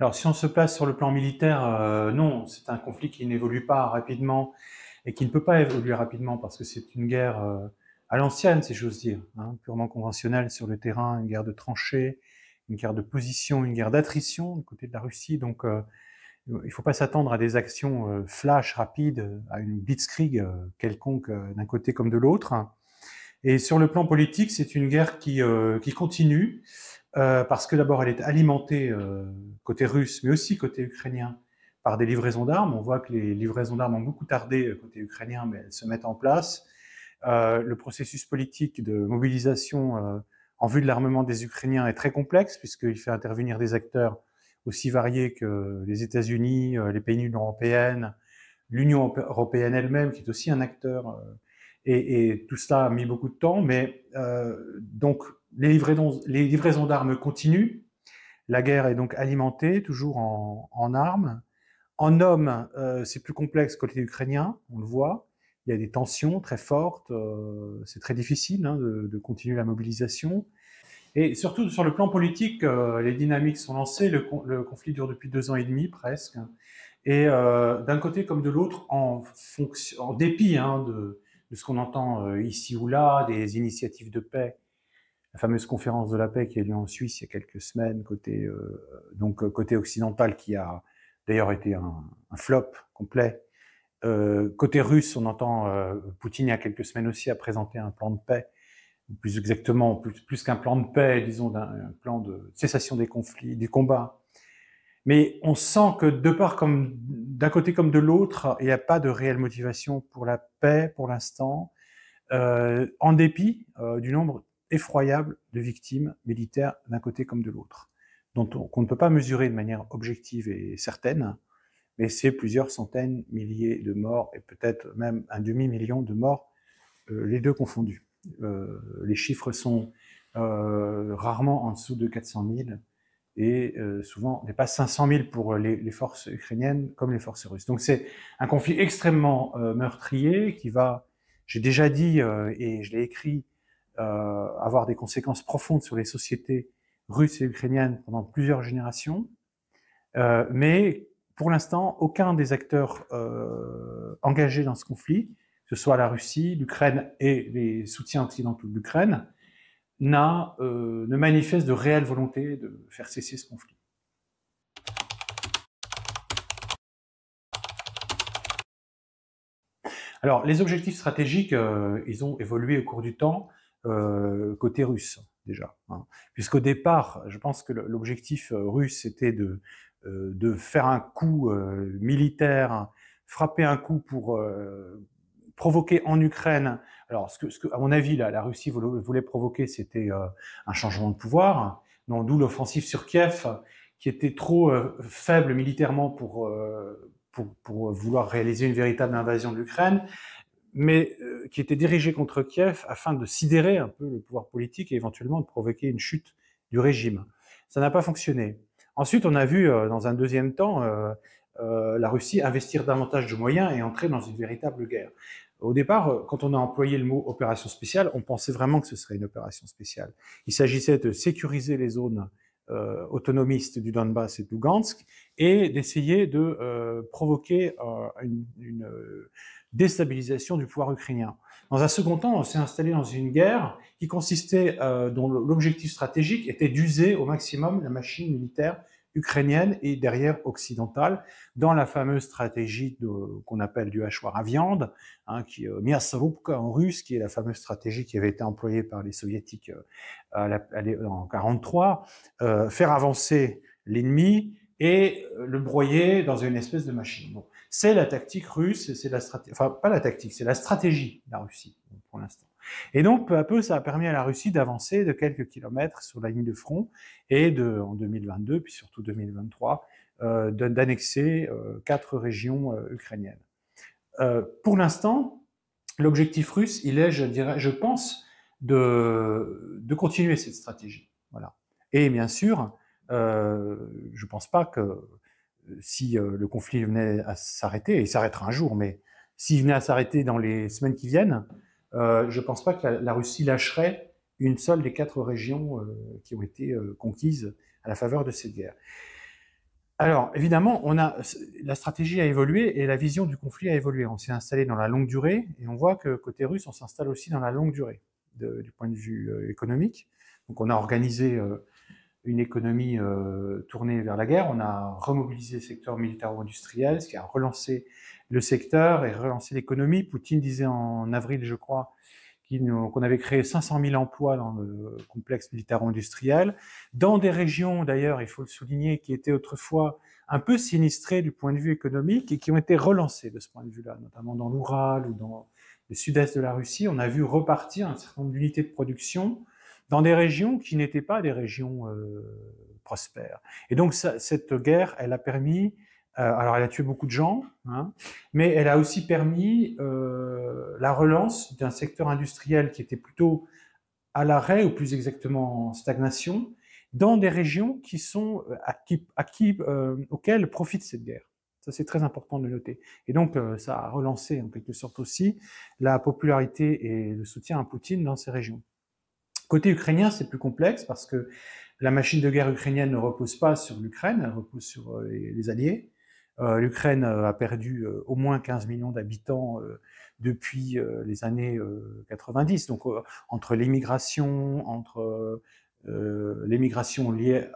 Alors si on se place sur le plan militaire, euh, non, c'est un conflit qui n'évolue pas rapidement et qui ne peut pas évoluer rapidement parce que c'est une guerre euh, à l'ancienne, si j'ose dire, hein, purement conventionnelle sur le terrain, une guerre de tranchées, une guerre de position, une guerre d'attrition du côté de la Russie. Donc euh, il ne faut pas s'attendre à des actions flash, rapides, à une blitzkrieg quelconque d'un côté comme de l'autre. Et sur le plan politique, c'est une guerre qui, qui continue euh, parce que d'abord, elle est alimentée euh, côté russe, mais aussi côté ukrainien, par des livraisons d'armes. On voit que les livraisons d'armes ont beaucoup tardé euh, côté ukrainien, mais elles se mettent en place. Euh, le processus politique de mobilisation en vue de l'armement des Ukrainiens est très complexe, puisqu'il fait intervenir des acteurs aussi variés que les États-Unis, les pays de l'Union européenne, l'Union européenne elle-même, qui est aussi un acteur. Et, et, tout cela a mis beaucoup de temps, mais euh, donc les livraisons, d'armes continuent. La guerre est donc alimentée, toujours en, armes. En hommes, euh, c'est plus complexe côté ukrainien, on le voit. Il y a des tensions très fortes. Euh, c'est très difficile hein, de, continuer la mobilisation. Et surtout sur le plan politique, euh, les dynamiques sont lancées. Le, conflit dure depuis deux ans et demi presque. Et d'un côté comme de l'autre, en, en dépit hein, de, ce qu'on entend ici ou là, des initiatives de paix la fameuse conférence de la paix qui a eu lieu en Suisse il y a quelques semaines, côté, euh, donc, euh, côté occidental, qui a d'ailleurs été un, flop complet. Euh, côté russe, on entend Poutine il y a quelques semaines aussi a présenté un plan de paix, plus exactement, plus, qu'un plan de paix, disons, d'un un plan de cessation des conflits, du combat. Mais on sent que de part comme d'un côté comme de l'autre, il n'y a pas de réelle motivation pour la paix pour l'instant, en dépit du nombre effroyable de victimes militaires d'un côté comme de l'autre, dont on, qu'on ne peut pas mesurer de manière objective et certaine, mais c'est plusieurs centaines, milliers de morts et peut-être même un demi-million de morts, euh, les deux confondus. Euh, les chiffres sont euh, rarement en dessous de 400 000 et souvent dépassent 500 000 pour les, forces ukrainiennes comme les forces russes. Donc c'est un conflit extrêmement meurtrier qui va, j'ai déjà dit et je l'ai écrit, euh, avoir des conséquences profondes sur les sociétés russes et ukrainiennes pendant plusieurs générations, euh, mais pour l'instant, aucun des acteurs euh, engagés dans ce conflit, que ce soit la Russie, l'Ukraine et les soutiens occidentaux de l'Ukraine, n'a, ne manifeste de réelle volonté de faire cesser ce conflit. Alors, les objectifs stratégiques, ils ont évolué au cours du temps. Euh, côté russe déjà. Hein. Puisqu'au départ, je pense que l'objectif euh, russe était euh, de, faire un coup militaire, frapper un coup pour provoquer en Ukraine. Alors, ce que, à mon avis, là, la Russie voulait, provoquer, c'était un changement de pouvoir. D'où l'offensive sur Kiev, qui était trop faible militairement pour, vouloir réaliser une véritable invasion de l'Ukraine mais euh, qui était dirigé contre Kiev afin de sidérer un peu le pouvoir politique et éventuellement de provoquer une chute du régime. Ça n'a pas fonctionné. Ensuite, on a vu euh, dans un deuxième temps euh, la Russie investir davantage de moyens et entrer dans une véritable guerre. Au départ, quand on a employé le mot opération spéciale, on pensait vraiment que ce serait une opération spéciale. Il s'agissait de sécuriser les zones euh, autonomistes du Donbass et de Lugansk, et d'essayer de euh, provoquer euh, une, déstabilisation du pouvoir ukrainien. Dans un second temps, on s'est installé dans une guerre qui consistait, dont l'objectif stratégique était d'user au maximum la machine militaire ukrainienne et derrière occidentale, dans la fameuse stratégie qu'on appelle du hachoir à viande, hein, qui euh, en russe, qui est la fameuse stratégie qui avait été employée par les soviétiques euh, en 43, euh, faire avancer l'ennemi et le broyer dans une espèce de machine. C'est la tactique russe, c'est la enfin pas la tactique, c'est la stratégie de la Russie pour l'instant. Et donc, peu à peu, ça a permis à la Russie d'avancer de quelques kilomètres sur la ligne de front et en 2022, puis surtout 2023, euh, d'annexer euh, quatre régions euh, ukrainiennes. pour l'instant, l'objectif russe, il est, je dirais, je pense, de, continuer cette stratégie. Et bien sûr, je ne pense pas que si le conflit venait à s'arrêter, et il s'arrêtera un jour, mais s'il venait à s'arrêter dans les semaines qui viennent, euh, je ne pense pas que la, Russie lâcherait une seule des quatre régions euh, qui ont été euh, conquises à la faveur de cette guerre. Alors, évidemment, on a, la stratégie a évolué et la vision du conflit a évolué. On s'est installé dans la longue durée et on voit que côté russe, on s'installe aussi dans la longue durée du point de vue économique. Donc, on a organisé une économie euh, tournée vers la guerre. On a remobilisé le secteur militaro-industriel, ce qui a relancé le secteur et relancé l'économie. Poutine disait en avril, je crois, qu'on avait créé 500 000 emplois dans le complexe militaro-industriel, dans des régions d'ailleurs, il faut le souligner, qui étaient autrefois un peu sinistrées du point de vue économique et qui ont été relancées de ce point de vue-là, notamment dans l'Oural ou dans le sud-est de la Russie. On a vu repartir un certain nombre d'unités de production dans des régions qui n'étaient pas des régions euh, prospères. Et donc cette guerre, elle a permis euh, alors, elle a tué beaucoup de gens, hein, mais elle a aussi permis euh, la relance d'un secteur industriel qui était plutôt à l'arrêt, ou plus exactement en stagnation, dans des régions qui sont à qui, auxquelles profite cette guerre. Ça, c'est très important de noter. Et donc, ça a relancé en quelque sorte aussi la popularité et le soutien à Poutine dans ces régions. Côté ukrainien, c'est plus complexe parce que la machine de guerre ukrainienne ne repose pas sur l'Ukraine, elle repose sur euh, les, alliés. Euh, L'Ukraine euh, a perdu au moins 15 millions d'habitants depuis les années 90. Donc entre l'immigration, entre l'émigration liée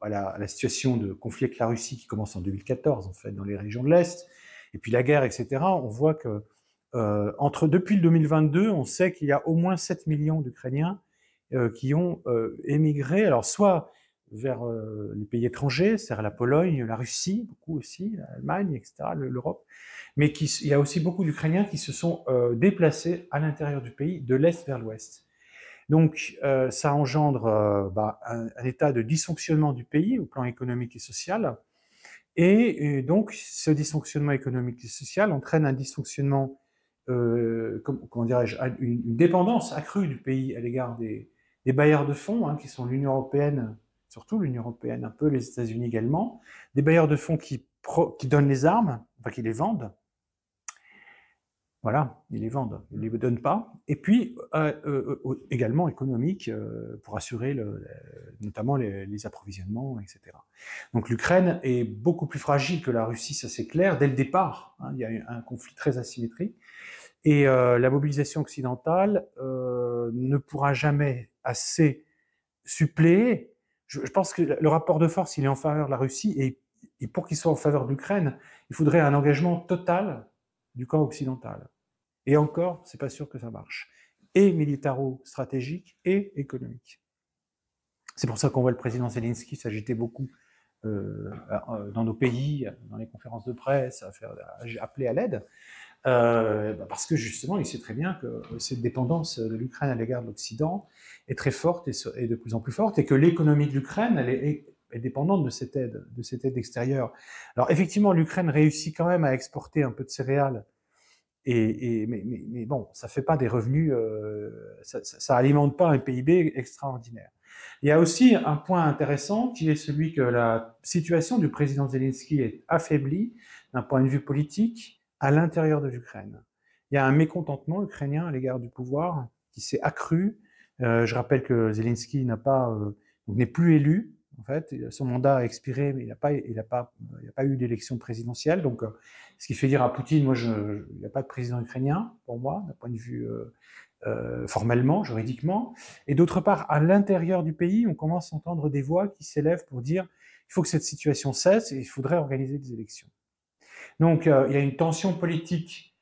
à, la, situation de conflit avec la Russie qui commence en 2014 en fait dans les régions de l'Est, et puis la guerre, etc. On voit que entre depuis le 2022, on sait qu'il y a au moins 7 millions d'Ukrainiens euh, qui ont euh, émigré, alors soit vers euh, les pays étrangers, c'est-à-dire la Pologne, la Russie, beaucoup aussi, l'Allemagne, etc., l'Europe. Mais il y a aussi beaucoup d'Ukrainiens qui se sont déplacés à l'intérieur du pays, de l'Est vers l'Ouest. Donc ça engendre bah, un, état de dysfonctionnement du pays au plan économique et social. Et, donc ce dysfonctionnement économique et social entraîne un dysfonctionnement, comment, dirais-je, une dépendance accrue du pays à l'égard des, des bailleurs de fonds, hein, qui sont l'Union européenne, surtout l'Union européenne, un peu les États-Unis également, des bailleurs de fonds qui, qui donnent les armes, enfin qui les vendent. Voilà, ils les vendent, ils ne les donnent pas. Et puis euh, euh, euh, également économique pour assurer le, notamment les, approvisionnements, etc. Donc l'Ukraine est beaucoup plus fragile que la Russie, ça c'est clair, dès le départ. Hein. il y a un conflit très asymétrique. Et la mobilisation occidentale ne pourra jamais assez suppléé. Je, pense que le rapport de force, il est en faveur de la Russie et, pour qu'il soit en faveur de l'Ukraine, il faudrait un engagement total du camp occidental. Et encore, c'est pas sûr que ça marche. Et militaro-stratégique et économique. C'est pour ça qu'on voit le président Zelensky s'agiter beaucoup euh, euh, dans nos pays, dans les conférences de presse, à, faire, à appeler à l'aide. Euh, bah, parce que justement, il sait très bien que cette dépendance de l'Ukraine à l'égard de l'Occident est très forte et, de plus en plus forte, et que l'économie de l'Ukraine, elle est, dépendante de cette aide, de cette aide extérieure. Alors effectivement, l'Ukraine réussit quand même à exporter un peu de céréales, et, mais, bon, ça fait pas des revenus, euh, ça, ça, ça alimente pas un PIB extraordinaire. Il y a aussi un point intéressant qui est celui que la situation du président Zelensky est affaiblie d'un point de vue politique à l'intérieur de l'Ukraine. Il y a un mécontentement ukrainien à l'égard du pouvoir qui s'est accru. Euh, je rappelle que Zelensky euh, n'est plus élu. En fait, son mandat a expiré, mais il n'a pas, a pas, eu d'élection présidentielle. Donc, euh, ce qui fait dire à Poutine, moi, je, il n'y a pas de président ukrainien pour moi, d'un point de vue formellement, juridiquement. Et d'autre part, à l'intérieur du pays, on commence à entendre des voix qui s'élèvent pour dire, il faut que cette situation cesse et il faudrait organiser des élections. Donc euh, il y a une tension politique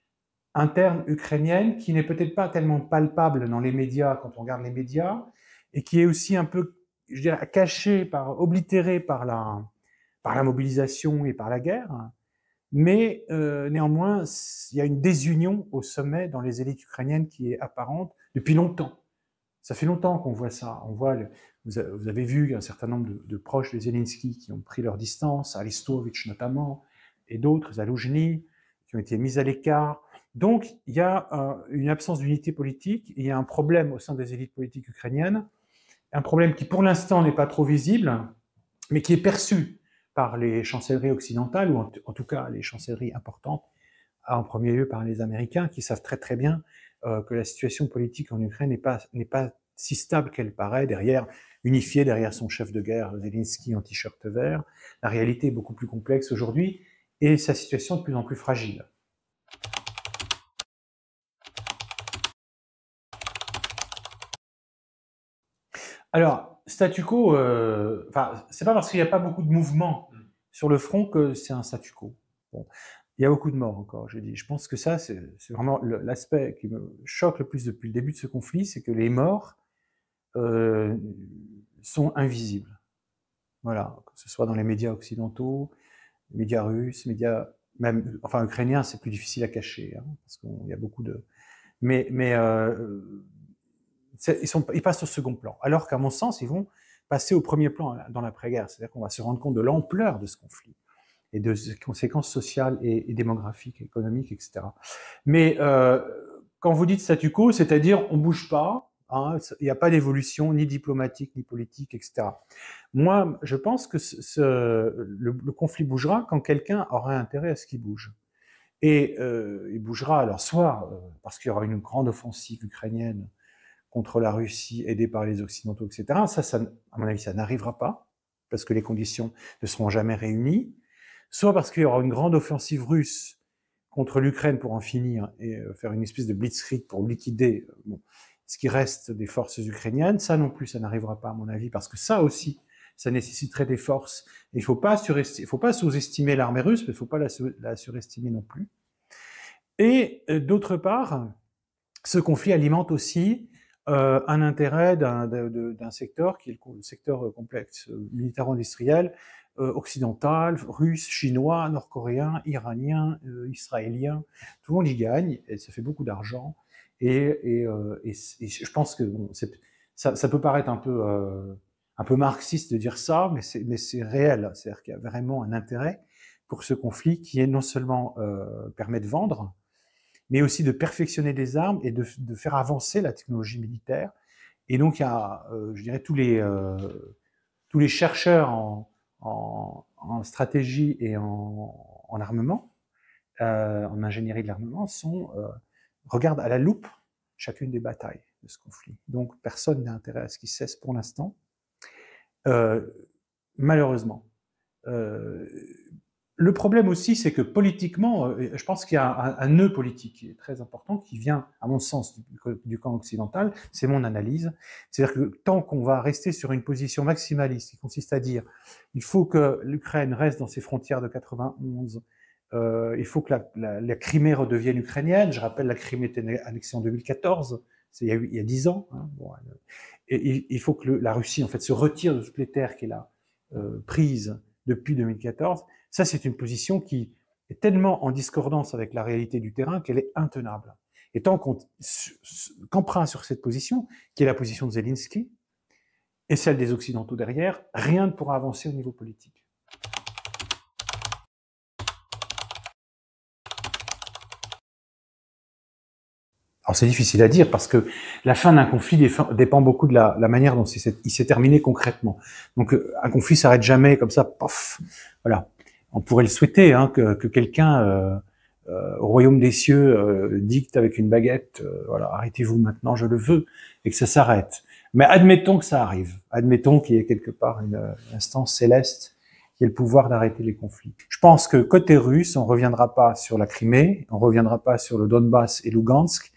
interne ukrainienne qui n'est peut-être pas tellement palpable dans les médias quand on regarde les médias et qui est aussi un peu, je dirais, cachée, par, oblitérée par la, par la mobilisation et par la guerre. Mais euh, néanmoins, il y a une désunion au sommet dans les élites ukrainiennes qui est apparente depuis longtemps. Ça fait longtemps qu'on voit ça. On voit vous, avez vu un certain nombre de, proches de Zelensky qui ont pris leur distance, Aristovitch notamment, et d'autres Zalouzhny, qui ont été mises à l'écart. Donc, il y a une absence d'unité politique, il y a un problème au sein des élites politiques ukrainiennes, un problème qui pour l'instant n'est pas trop visible, mais qui est perçu par les chancelleries occidentales, ou en, tout cas les chancelleries importantes, en premier lieu par les Américains, qui savent très très bien euh, que la situation politique en Ukraine n'est pas, n'est pas si stable qu'elle paraît, derrière, unifiée derrière son chef de guerre Zelensky en t-shirt vert. La réalité est beaucoup plus complexe aujourd'hui et sa situation de plus en plus fragile. Alors, statu quo, euh, enfin, c'est pas parce qu'il n'y a pas beaucoup de mouvements sur le front que c'est un statu quo. Bon. Il y a beaucoup de morts encore, je dis. Je pense que ça, c'est vraiment l'aspect qui me choque le plus depuis le début de ce conflit, c'est que les morts euh, sont invisibles. Voilà, que ce soit dans les médias occidentaux, médias russes, médias, même, enfin, ukrainiens, c'est plus difficile à cacher, hein, parce qu'il y a beaucoup de. Mais, mais euh, ils, sont, ils passent au second plan. Alors qu'à mon sens, ils vont passer au premier plan dans l'après-guerre. C'est-à-dire qu'on va se rendre compte de l'ampleur de ce conflit et de ses conséquences sociales et, démographiques, économiques, etc. Mais euh, quand vous dites statu quo, c'est-à-dire on bouge pas, Hein, il n'y a pas d'évolution ni diplomatique ni politique, etc. Moi, je pense que ce, le, conflit bougera quand quelqu'un aura intérêt à ce qu'il bouge. Et euh, il bougera alors soit euh, parce qu'il y aura une grande offensive ukrainienne contre la Russie aidée par les Occidentaux, etc. Ça, à mon avis, ça n'arrivera pas parce que les conditions ne seront jamais réunies. Soit parce qu'il y aura une grande offensive russe contre l'Ukraine pour en finir et euh, faire une espèce de blitzkrieg pour liquider ce qui reste des forces ukrainiennes. Ça non plus, ça n'arrivera pas à mon avis, parce que ça aussi, ça nécessiterait des forces. Et il ne faut pas sous-estimer l'armée russe, mais il ne faut pas la, surestimer non plus. Et euh, d'autre part, ce conflit alimente aussi euh, un intérêt d'un secteur qui est le, secteur euh, complexe militaire industriel occidental, russe, chinois, nord-coréen, iranien, israélien. Tout le monde y gagne et ça fait beaucoup d'argent. Et, euh, je pense que ça, peut paraître un peu, euh, un peu marxiste de dire ça, mais c'est, mais c'est réel. C'est-à-dire qu'il y a vraiment un intérêt pour ce conflit qui est non seulement euh, permet de vendre, mais aussi de perfectionner des armes et de, faire avancer la technologie militaire. Et donc, il y a, je dirais, tous les, tous les chercheurs en, stratégie et en armement, en ingénierie de l'armement, sont regarde à la loupe chacune des batailles de ce conflit. Donc personne n'a intérêt à ce qui cesse pour l'instant. Euh, malheureusement. Euh, le problème aussi, c'est que politiquement, euh, je pense qu'il y a un, nœud politique qui est très important, qui vient, à mon sens, du, camp occidental. C'est mon analyse. C'est-à-dire que tant qu'on va rester sur une position maximaliste, qui consiste à dire, il faut que l'Ukraine reste dans ses frontières de 91, euh, il faut que la, Crimée redevienne ukrainienne. Je rappelle, la Crimée était annexée en 2014, il y, a, dix ans. Hein, euh, il, faut que la Russie en fait se retire de toutes les terres qu'elle a euh, prises depuis 2014. Ça, c'est une position qui est tellement en discordance avec la réalité du terrain qu'elle est intenable. Et tant qu'on qu'emprunt sur cette position, qui est la position de Zelensky, et celle des Occidentaux derrière, rien ne pourra avancer au niveau politique. Alors c'est difficile à dire parce que la fin d'un conflit dépend beaucoup de la, manière dont il s'est terminé concrètement. Donc euh, un conflit s'arrête jamais comme ça, pof, voilà. On pourrait le souhaiter hein, que, quelqu'un euh, euh, au royaume des cieux euh, dicte avec une baguette, voilà, arrêtez-vous maintenant, je le veux, et que ça s'arrête. Mais admettons que ça arrive, admettons qu'il y ait quelque part une, instance céleste qui ait le pouvoir d'arrêter les conflits. Je pense que côté russe, on reviendra pas sur la Crimée, on reviendra pas sur le Donbass et Lugansk,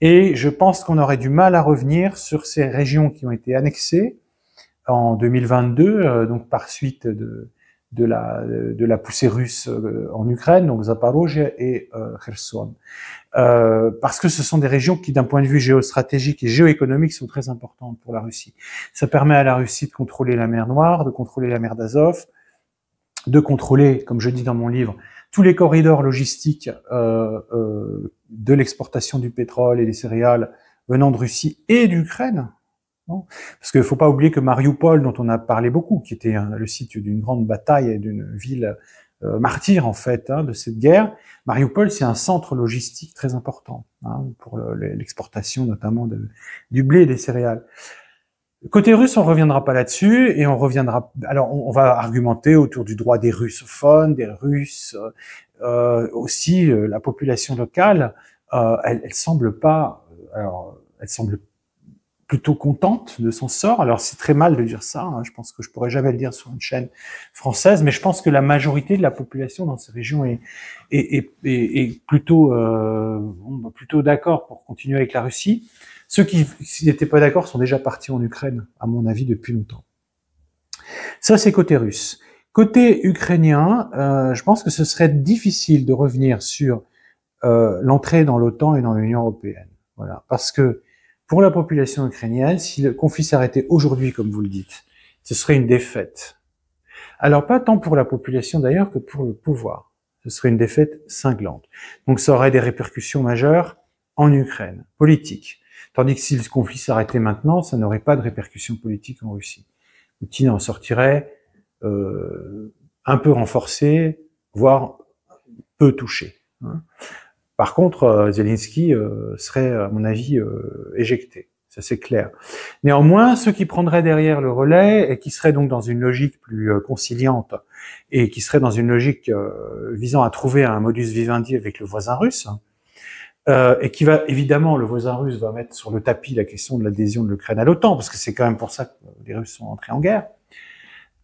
et je pense qu'on aurait du mal à revenir sur ces régions qui ont été annexées en 2022, euh, donc par suite de, de, la, de la poussée russe euh, en Ukraine, donc Zaporozhye et euh, Kherson. Euh, parce que ce sont des régions qui, d'un point de vue géostratégique et géoéconomique, sont très importantes pour la Russie. Ça permet à la Russie de contrôler la mer Noire, de contrôler la mer d'Azov, de contrôler, comme je dis dans mon livre, tous les corridors logistiques euh, euh, de l'exportation du pétrole et des céréales venant de Russie et d'Ukraine. Parce qu'il ne faut pas oublier que Mariupol, dont on a parlé beaucoup, qui était hein, le site d'une grande bataille et d'une ville euh, martyre en fait hein, de cette guerre, Mariupol c'est un centre logistique très important hein, pour l'exportation notamment du blé et des céréales. Côté russe, on reviendra pas là-dessus et on reviendra. Alors, on, va argumenter autour du droit des russophones, des Russes, euh, aussi euh, la population locale. Euh, elle, semble pas. Alors, elle semble plutôt contente de son sort. Alors, c'est très mal de dire ça. Hein, je pense que je pourrais jamais le dire sur une chaîne française, mais je pense que la majorité de la population dans ces régions est, est, est, est, est plutôt bah, plutôt d'accord pour continuer avec la Russie. Ceux qui n'étaient pas d'accord sont déjà partis en Ukraine, à mon avis, depuis longtemps. Ça, c'est côté russe. Côté ukrainien, euh, je pense que ce serait difficile de revenir sur euh, l'entrée dans l'OTAN et dans l'Union européenne. Voilà, parce que pour la population ukrainienne, si le conflit s'arrêtait aujourd'hui, comme vous le dites, ce serait une défaite. Alors pas tant pour la population d'ailleurs que pour le pouvoir. Ce serait une défaite cinglante. Donc ça aurait des répercussions majeures en Ukraine, politiques. Tandis que si le conflit s'arrêtait maintenant, ça n'aurait pas de répercussions politiques en Russie. Poutine en sortirait euh, un peu renforcé, voire peu touché. Hein. Par contre, euh, Zelensky euh, serait, à mon avis, éjecté. Ça, c'est clair. Néanmoins, ceux qui prendraient derrière le relais et qui seraient donc dans une logique plus conciliante et qui seraient dans une logique visant à trouver un modus vivendi avec le voisin russe, hein, euh, et qui va évidemment le voisin russe va mettre sur le tapis la question de l'adhésion de l'Ukraine à l'OTAN parce que c'est quand même pour ça que les Russes sont entrés en guerre.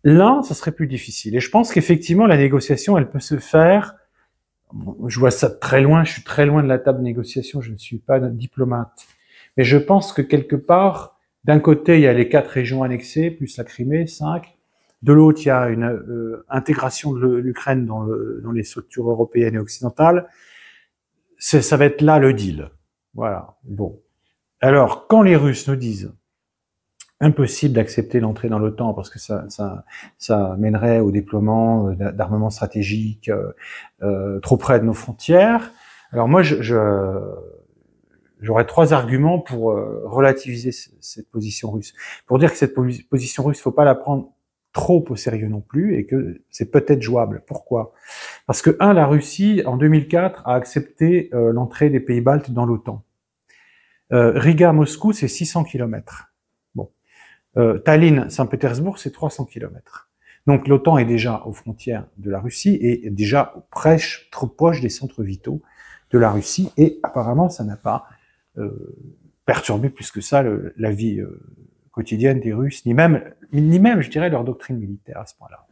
Là, ça serait plus difficile. Et je pense qu'effectivement la négociation, elle peut se faire. Je vois ça très loin. Je suis très loin de la table de négociation. Je ne suis pas diplomate, mais je pense que quelque part d'un côté, il y a les quatre régions annexées, plus la Crimée, cinq. De l'autre, il y a une euh, intégration de l'Ukraine dans, les structures européennes et occidentales ça va être là le deal. Voilà. Bon. Alors, quand les Russes nous disent impossible d'accepter l'entrée dans l'OTAN parce que ça, ça, ça mènerait au déploiement d'armements stratégiques euh, euh, trop près de nos frontières. Alors moi, je, j'aurais trois arguments pour euh, relativiser cette position russe. Pour dire que cette position russe, faut pas la prendre trop au sérieux non plus et que c'est peut-être jouable. Pourquoi Parce que, un, la Russie, en 2004, a accepté euh, l'entrée des Pays-Baltes dans l'OTAN. Euh, Riga Moscou, c'est 600 km. Bon. Euh, Tallinn, Saint-Pétersbourg, c'est 300 km. Donc l'OTAN est déjà aux frontières de la Russie et déjà prêche, trop proche des centres vitaux de la Russie et apparemment ça n'a pas euh, perturbé plus que ça la vie euh, quotidienne des Russes, ni même, ni même, je dirais, leur doctrine militaire à ce point-là.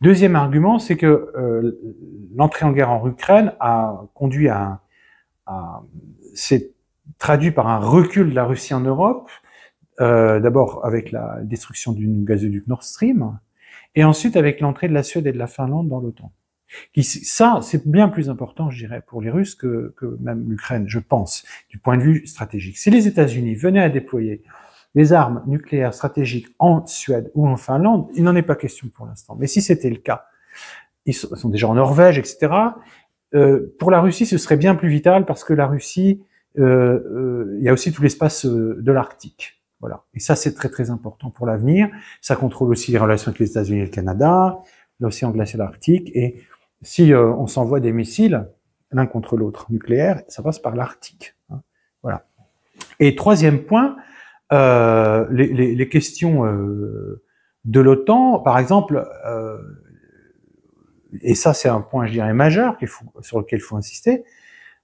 Deuxième argument, c'est que euh, l'entrée en guerre en Ukraine a conduit à, à s'est traduit par un recul de la Russie en Europe, euh, d'abord avec la destruction du gazoduc Nord Stream, et ensuite avec l'entrée de la Suède et de la Finlande dans l'OTAN. ça, c'est bien plus important, je dirais, pour les Russes que, que même l'Ukraine, je pense, du point de vue stratégique. Si les États-Unis venaient à déployer les armes nucléaires stratégiques en Suède ou en Finlande, il n'en est pas question pour l'instant. Mais si c'était le cas, ils sont déjà en Norvège, etc. Euh, pour la Russie, ce serait bien plus vital parce que la Russie, euh, euh, il y a aussi tout l'espace de l'Arctique. Voilà. Et ça, c'est très très important pour l'avenir. Ça contrôle aussi les relations avec les États-Unis et le Canada, l'océan glacial arctique. Et si on s'envoie des missiles l'un contre l'autre nucléaire, ça passe par l'Arctique. Hein. Voilà. Et troisième point, euh, les, questions euh, de l'OTAN, par exemple, euh, et ça c'est un point, je dirais, majeur sur lequel il faut insister.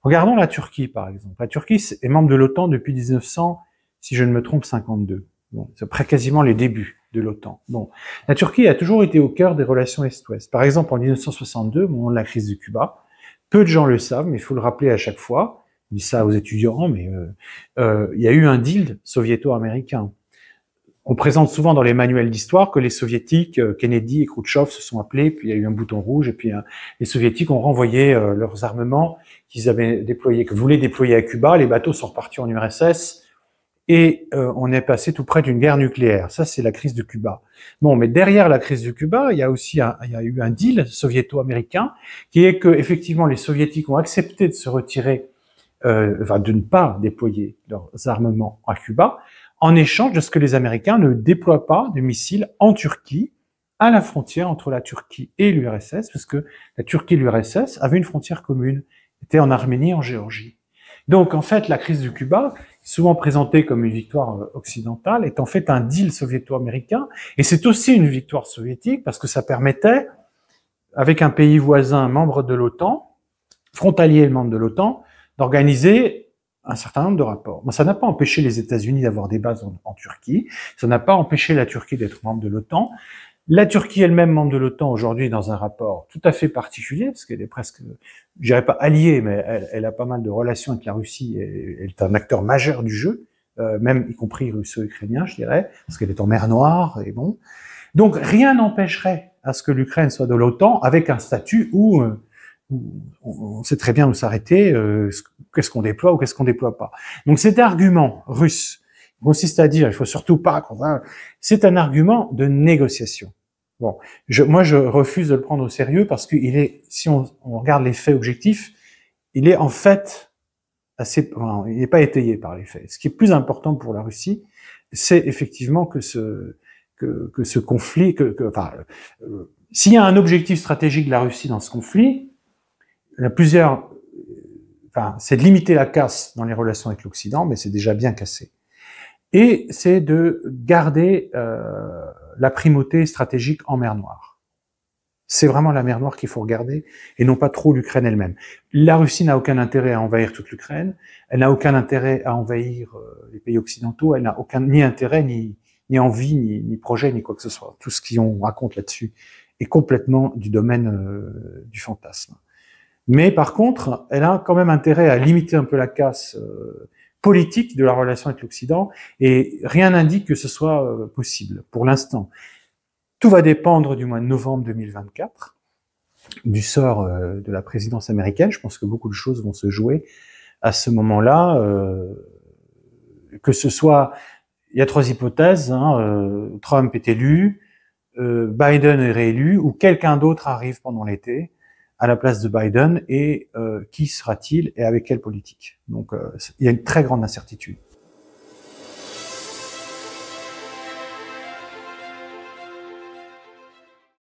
Regardons la Turquie, par exemple. La Turquie est membre de l'OTAN depuis 1900, si je ne me trompe, 52. c'est près quasiment les débuts de l'OTAN. Bon, la Turquie a toujours été au cœur des relations Est-Ouest. Par exemple, en 1962, au moment de la crise de Cuba, peu de gens le savent, mais il faut le rappeler à chaque fois, dis ça aux étudiants, mais euh, euh, il y a eu un deal soviéto-américain. On présente souvent dans les manuels d'histoire que les soviétiques, euh, Kennedy et Khrushchev se sont appelés, puis il y a eu un bouton rouge, et puis les soviétiques ont renvoyé leurs armements qu'ils avaient déployés, que voulaient déployer à Cuba. Les bateaux sont repartis en URSS et on est passé tout près d'une guerre nucléaire. Ça, c'est la crise de Cuba. Bon, mais derrière la crise de Cuba, il y a aussi il y a eu un deal soviéto-américain qui est que effectivement les soviétiques ont accepté de se retirer euh, de ne pas déployer leurs armements à Cuba, en échange de ce que les Américains ne déploient pas de missiles en Turquie, à la frontière entre la Turquie et l'URSS, parce que la Turquie et l'URSS avaient une frontière commune, était en Arménie, en Géorgie. Donc en fait, la crise de Cuba, souvent présentée comme une victoire euh, occidentale, est en fait un deal soviéto-américain, et c'est aussi une victoire soviétique, parce que ça permettait, avec un pays voisin membre de l'OTAN, frontalier et membre de l'OTAN, d'organiser un certain nombre de rapports. Mais ça n'a pas empêché les États-Unis d'avoir des bases en, Turquie, ça n'a pas empêché la Turquie d'être membre de l'OTAN. La Turquie elle-même, membre de l'OTAN, aujourd'hui dans un rapport tout à fait particulier, parce qu'elle est presque, je dirais pas alliée, mais elle, a pas mal de relations avec la Russie, et, elle est un acteur majeur du jeu, euh, même y compris russo-ukrainien, je dirais, parce qu'elle est en mer Noire, et bon. Donc rien n'empêcherait à ce que l'Ukraine soit de l'OTAN avec un statut où... Euh, on sait très bien où s'arrêter, euh, qu'est-ce qu'on déploie ou qu'est-ce qu'on déploie pas. Donc cet argument russe consiste à dire, il faut surtout pas, c'est un argument de négociation. Bon, moi je refuse de le prendre au sérieux parce qu'il est, si on, regarde les faits objectifs, il est en fait assez, enfin, il n'est pas étayé par les faits. Ce qui est plus important pour la Russie, c'est effectivement que ce que, ce conflit, que, euh, s'il y a un objectif stratégique de la Russie dans ce conflit, plusieurs. Enfin, c'est de limiter la casse dans les relations avec l'Occident, mais c'est déjà bien cassé. Et c'est de garder euh, la primauté stratégique en mer Noire. C'est vraiment la mer Noire qu'il faut regarder et non pas trop l'Ukraine elle-même. La Russie n'a aucun intérêt à envahir toute l'Ukraine. Elle n'a aucun intérêt à envahir euh, les pays occidentaux. Elle n'a aucun ni intérêt ni envie ni, projet ni quoi que ce soit. Tout ce qu'on raconte là-dessus est complètement du domaine euh, du fantasme. Mais par contre, elle a quand même intérêt à limiter un peu la casse euh, politique de la relation avec l'Occident, et rien n'indique que ce soit euh, possible pour l'instant. Tout va dépendre du mois de novembre 2024, du sort euh, de la présidence américaine. Je pense que beaucoup de choses vont se jouer à ce moment-là, que ce soit, il y a trois hypothèses, hein, Trump est élu, Biden est réélu, ou quelqu'un d'autre arrive pendant l'été à la place de Biden et euh, qui sera-t-il et avec quelle politique. Donc euh, il y a une très grande incertitude.